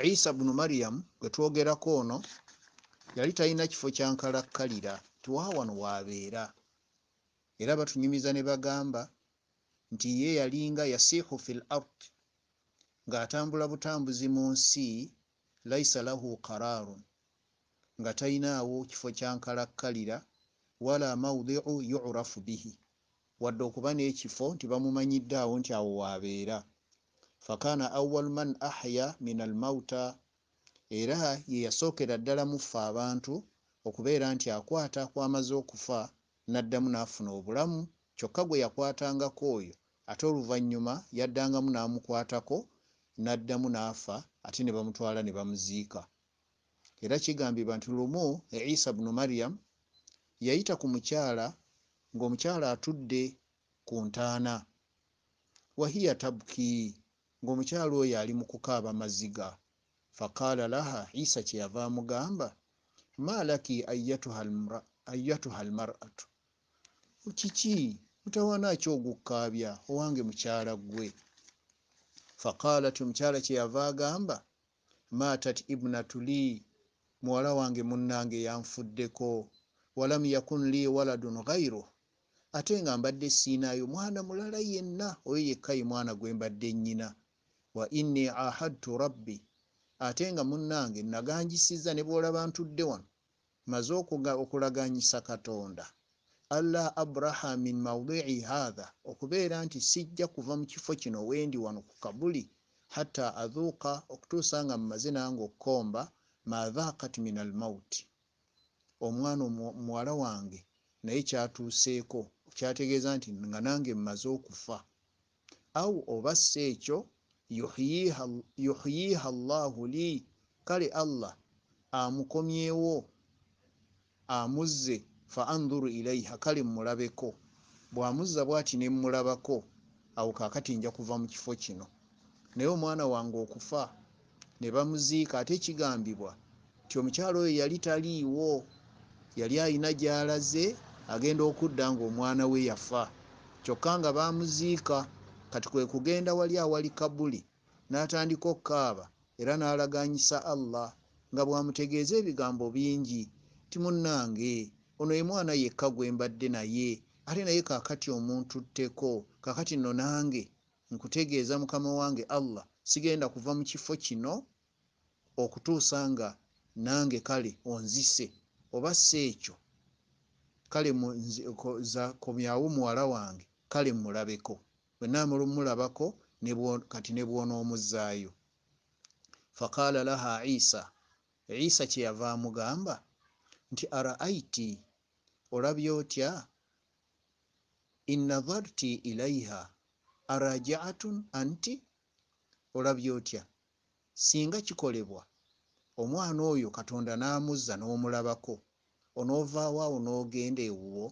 isa bunu mariyamu gwe twogerako ono yali talina kifo kyankalakkalira tiwawano waabeera era batunyumiza ne bagamba nti ye yalinga yasihu fi l art ng'atambula butambuzi mu nsi laisa lahu qararun nga talinaawo kifo kyankalakkalira wala maudiu yurafu bihi wadde okuba n'ekifo nti bamumanyiddeawo nti awo waabeera wa fakana awal man ahya min almauta era yeyasookera ddala muffe abantu okubeera nti akwata kwamaze okufa naddamu n'afuna obulamu kyokka gwe yakwatangako oyo ate oluvannyuma yaddangamu n'amukwatako naddamu n'afa ate ne bamutwala ne bamuziika era kigambibwa nti lumu e isa bunu maryam yayita ku mukyala ng'omukyala atudde ku ntaana wahiya tabukii ng'omukyala oyo ali mu kukaaba maziga fakaala laha isa kyeyava amugamba malaki ayatuha almaratu kiki mutawanaki ogukkaabya owange mukyala gwe fakaalat omukyala kyeyava agamba matat ibnatu li muwala wange munnange yanfuddeko walam yakun li waladun ghairu ate nga mbadde siinaayo mwana mulala yenna oyo yekkayi mwana gwe mbadde nnyina wa inni ahadtu rabbi ate nga munange naganjisiza ne bwolaba ntudde wano maze okulaganyisa katonda alla abraha min maudici hatha okubeera nti sijja kuva mu kifo kino wendi wano ku kabuli hatta adhuuka okutuusa nga mumaze nange okukomba madhaakat min almauti omwana omuwala wange naye kyatuuseeko kyategeeza nti nga nange mumaze okufa au oba si ekyo yuhyiha llahu li kale allah amukomyewo amuzze fa anduru ilaiha kale mmulabeko bwamuzza bwati nemmulabako awo kakati nja kuva mu kifo kino naye omwana wange okufa ne bamuziika ate ekigambibwa ti omukyalo oyo yali taliiwo yali ayina gyalaze agenda okudda nga omwana we yafa kyokka nga bamuziika kati kwe kugenda wali awali kabuli n'atandika okukaaba era n'alaganyisa allah nga bwamutegeeza ebigambo bingi timunange ono ye mwana yekka gwe mbadde naye ate naye kakati omuntu tteko kakati nno nange nkutegeeza mukama wange allah sigenda kuva mu kifo kino okutuusa nga nange kale onzise oba si ekyo kale komyawo muwala wange kale mulabeko wenna mulabako kati ne bwonoomuzzaayo faqaala laha isa isa kyeyava amugamba nti araaiti olabye otya innadharti ilaiha arajiatun anti olabye otya singa kikolebwa omwana oyo katonda n'amuzza n'omulabako onoovaawaawo n'ogenda ewuwo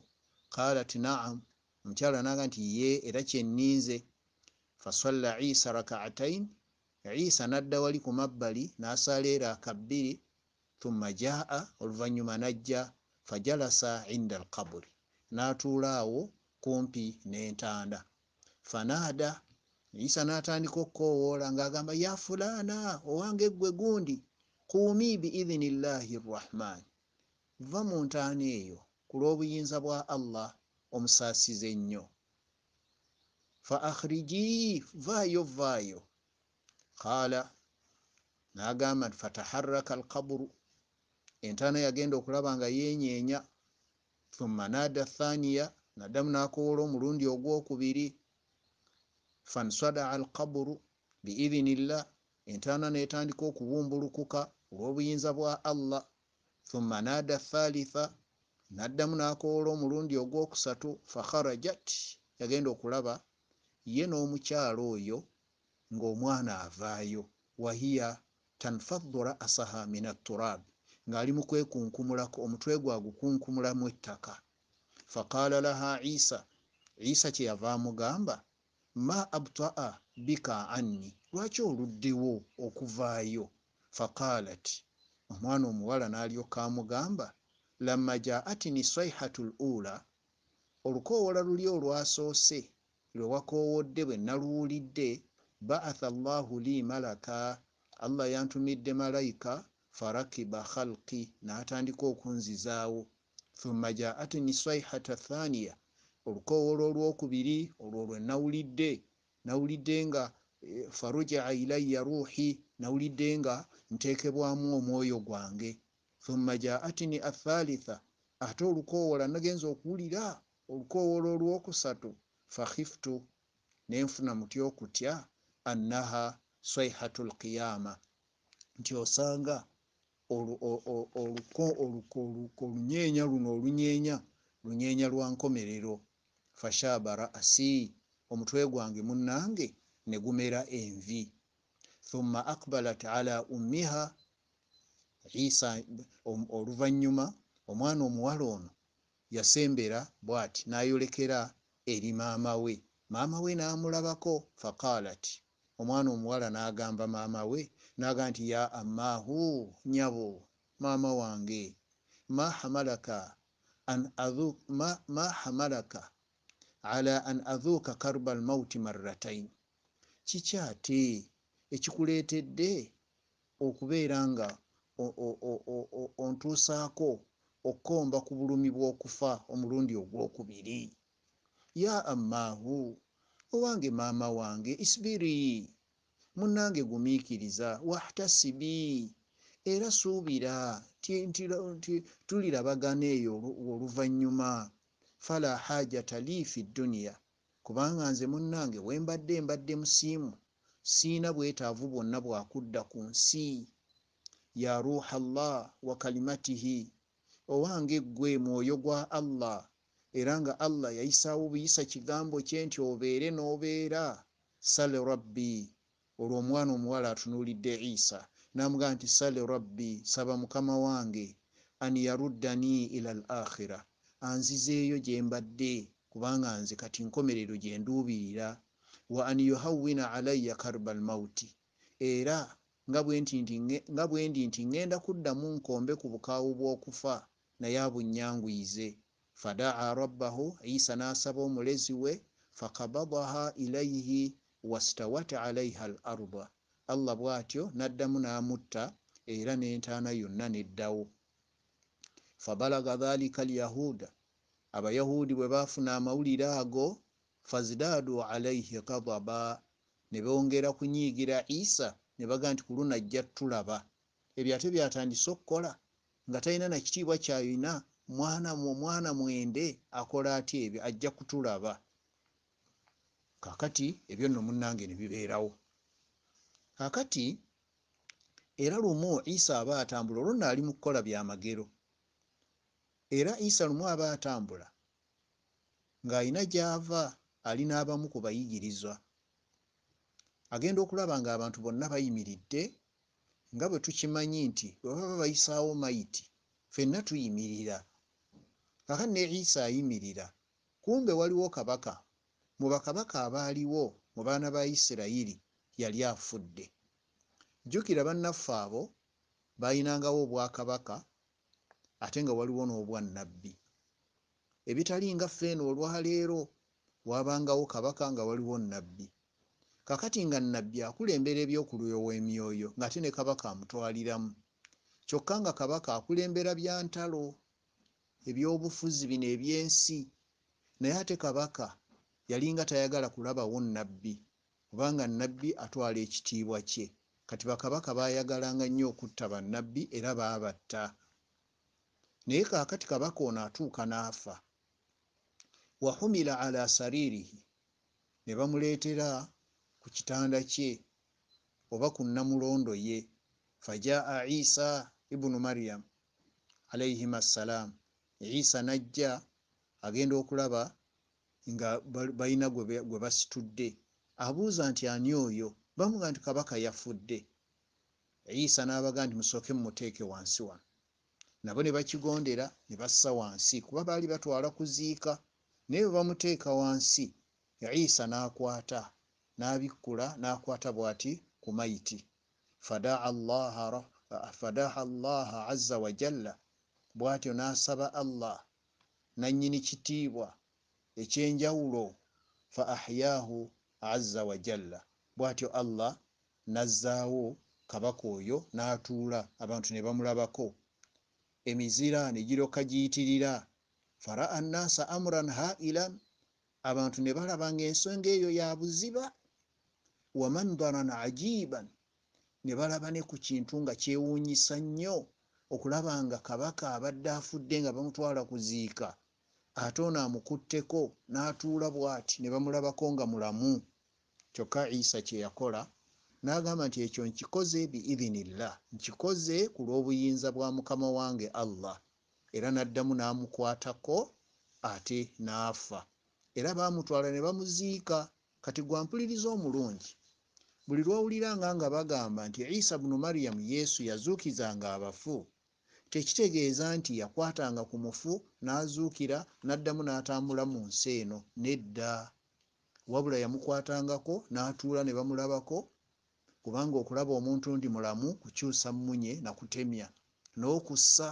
qaalat naam omukyala naga nti ye era kyenninze fasalla isa rakaatain isa nadda wali ku mabbali nasala erakabbiri thumma jaa oluvanyuma najja fajalasa inda alkaburi natuula awo kumpi nentanda fanaada isa natandika okukowoola ngaagamba ya fulaana owange eggwe gundi kuumi biidhinillahi rrahmani va mu ntaana eyo ku lw'obuyinza bwa allah omusaasize ennyo faahriji vayo vayo qala nagamba nti fataharaka alqaburu entana yagenda okulaba nga yenyenya thumma nada thaniya naddamu nakoola omulundi ogwokubiri fansadaa alqaburu biidhinillah entana netandika okuwumbulukuka olwobuyinza bwa allah thumma nada thalitha naddamu nakoola omulundi ogwokusatu fakharajat yagenda okulaba ye n'omukyala oyo ng'omwana avaayo wahiya tanfadula asaha min aturab ng'ali mu kwekunkumulako omutwe gwa gukunkumulamu ettaka faqala laha isa isa kyeyava amugamba ma abtaa bika anni lwaki oluddewo okuvaayo faqalat omwana omuwala n'alyoka amugamba lamma jaatini saihatu l ula olukoowola luli olwasoose lwe wakowodde bwe naluwulidde baatha llahu li malaka allah yantumidde malayika farakiba khalqi n'atandika okunzizaawo thumma jaatni saihata thaniya olukowolo olwokubiri olwo lwe nawulidde nawulidde nga e, farujia ilaya ruuhi nawulidde nga nteekebwamu omwoyo gwange thumma jaatni athalitha ate olukowola nagenza okuwulira olukowolo olwokusatu fakhiftu nenfuna muty okutya annaha saihatu lqiyama nti osanga olunyenya luno olunyenya lunyenya lwa nkomerero fashaba raasi omutwe gwange munange negumera envi thumma akbalat ala ummiha isa oluvanyuma omwana omuwala ono yasembera bwati nayolekera eri maama we maama we namulabako faqalat omwana omuwala nagamba maama we naga nti ya amahu nyabo maama wange ma hamalaka ala an adhuuka karba almauti marratain kiki ate ekikuleetedde okubeera nga ontuusaako okomba ku bulumi bw'okufa omulundi ogwokubiri ya ammaahu owange maama wange isbiri munange gumiikiriza wahtasibi era suubira tulirabagana eyo oluvannyuma fala hajata li fi dduniya kubanga nze munnange wembadde mbadde musiimu siina bwetaavu bwonna bwakudda ku nsi ya ruha llah wa kalimatihi owange ggwe mwoyo gwa allah era nga allah yayisaawo buyisa kigambo kye nti obeere n'obeera sale rabbi olwo omwana omuwala atunuulidde isa namugamba nti sale rabbi saba mukama wange an yaruddani ila al akhira anzizeeyo gye mbadde kubanga nze kati nkomerero gye nduubirira wa an yuhawina alayya karba al mauti era nga bwe ndi nti ŋŋenda kuddamu nkombe ku bukaawo bw'okufa naye abunyanguyize fadaa rabbahu isa nasaba omulezi we fakabadaha ilaihi wastawat alaiha al arda allah bwatyo naddamu namutta era nentaana yonna neddawo fabalaga dhalika alyahuda abayahudi bwe bafuna amawulire ago fazdaadu alaihi ghadaba ne bongera kunyiigira isa ne bagaa nti kulunajja tulaba ebyo ate byatandise okukola nga talina nakitiibwa kyayina mwana mwana mwende akola atya ebyo ajja kutulaba kakati ebyo nno munnange nebibeerawo kakati era lumu isa aba atambula olwo naali mu kukola byamagero era isa lumu aba atambula ng'alina gyava ali n'abamu ku bayigirizwa agenda okulaba ng'abantu bonna bayimiridde nga bwe tukimanyi nti bwe baba bayisaawo mayiti fenna tuyimirira kaka ne isa ayimirira kumbe waliwo kabaka mu bakabaka abaaliwo mu baana ba isirayiri yali afudde jjukira bannaffe abo baayinangawo obwakabaka ate nga waliwo n'obwannabbi ebitali nga ffeeno olwaleero waabangawo kabaka nga waliwo nnabbi kakati nga nnabbi akulembera ebyokulyowa emyoyo ngaate ne kabaka amutwaliramu kyokka nga kabaka akulembera byantalo ebyobufuzi bino ebyensi naye ate kabaka yalinga tayagala kulabawo nabbi kubanga nabbi atwala ekitiibwa kye kati bakabaka baayagalanga nnyo okutta bannabbi era baabatta naye kaakati kabaka ono atuuka n'afa wahumira ala saririhi ne bamuleetera ku kitanda kye oba ku nnamulondo ye fajaa isa ibunu maryamu alaihim assalaamu erisa najja agenda okulaba nga balina gwe basitudde abuuza nti ani oyo bamuga nti kabaka yafudde isa nabaga nti musooke mumuteeke wansi wano nabo ne bakigondera ne bassa wansi kuba baali batwala kuziika naye bwe bamuteeka wansi isa n'akwata n'abikkula n'akwata bw'ati ku maiti fadaha allaha azza wajalla bwatyo nasaba allah nanyini kitiibwa ekyenjawulo fa ahyaahu aza wajalla bwatyo allah nazaawo kabaka oyo natuula abantu ne bamulabako emizira negiroka giyitirira faraa nasa amuran hailan abantu ne balaba nga ensonga eyo ya buziba wamandaran ajiiban ne balaba ne ku kintu nga kyewuunyisa nnyo okulaba nga kabaka abadde afudde nga bamutwala kuziika ate ono amukutteko n'atuula bw'ati ne bamulabako nga mulamu kyokka isa kye yakola n'agamba nti ekyo nkikoze biidhinillah nkikoze ku lw'obuyinza bwa mukama wange allah era n'addamu n'amukwatako ate n'afa era baamutwala ne bamuziika kati gwampuliriza omulungi buli lwawuliranga nga bagamba nti isa bunu maryamu yesu yazuukizanga abafu tekitegeeza nti yakwatanga ku mufu n'azuukira n'addamu n'atambula mu nsi eno nedda wabula yamukwatangako n'atuula ne bamulabako kubanga okulaba omuntu ndi mulamu kukyusa munye nakutemya n'okussa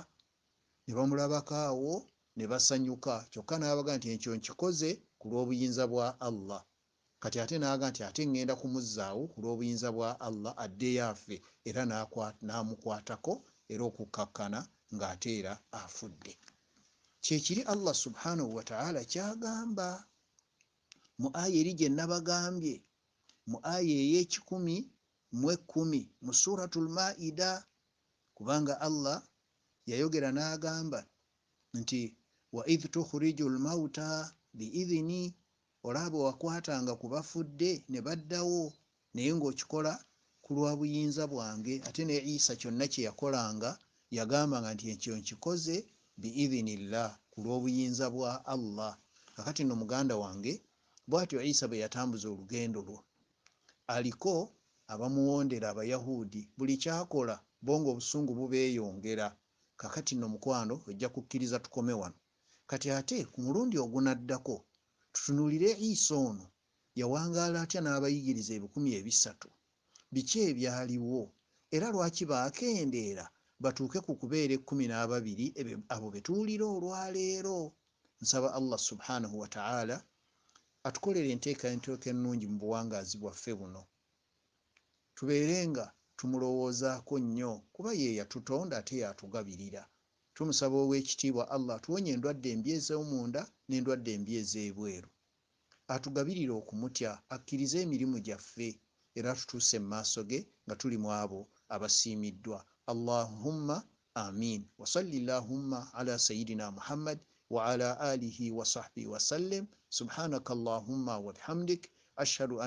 ne bamulabako awo ne basanyuka kyokka n'abaga nti ekyo nkikoze ku lw'obuyinza bwa allah kati ate naaga nti ate ngenda kumuzzaawo ku lw'obuyinza bwa allah addeyaffe era n'amukwatako era okukakkana ng'ate era afudde kyekiri allah subhanahu wataala kyagamba mu aya eri gye nabagambye mu aya ey'ekikumi muekkumi mu suratu lmaida kubanga allah yayogera n'agamba nti wa ih tukhriju lmauta biidhini olaba wakwatanga kubafudde ne baddawo naye ng'okikola ku lwa buyinza bwange ate ne isa kyonna kyeyakolanga yagambanga nti ekyo nkikoze biidhinillah ku lw'obuyinza bwa allah kakati no muganda wange bwatyo isa bwe yatambuza olugendo lwo aliko abamuwondera abayahudi buli kyakola bonga obusungu bubeeyongera kakati no mukwano ojja kukkiriza tukome wano kati ate ku mulundi ogunaddako tutunulire isa ono yawangaala atya n'abayigiriza ebikumi ebisatu biki ebyaliwo era lwaki bakendeera batuuke ku kubeera ekkumi n'ababiri abo betuwulira olwaleero nsaba allah subhanahu wataala atukolere enteekanteeka ennungi mu buwangaazi bwaffe buno tubeere nga tumulowoozaako nnyo kuba ye yatutonda ate yatugabirira tumusaba ow'ekitiibwa allah atuwonye endwadde embi ez'omunda n'endwadde embi ez'ebweru atugabirire okumutya akkirize emirimu gyaffe era tutuuse mu ge nga tuli mu abo abasiimiddwa allahumma amin wasalli llahumma ala sayidina muhammad وعلى آله وصحبه وسلم سبحانك اللهم وبحمدك ashhadu أن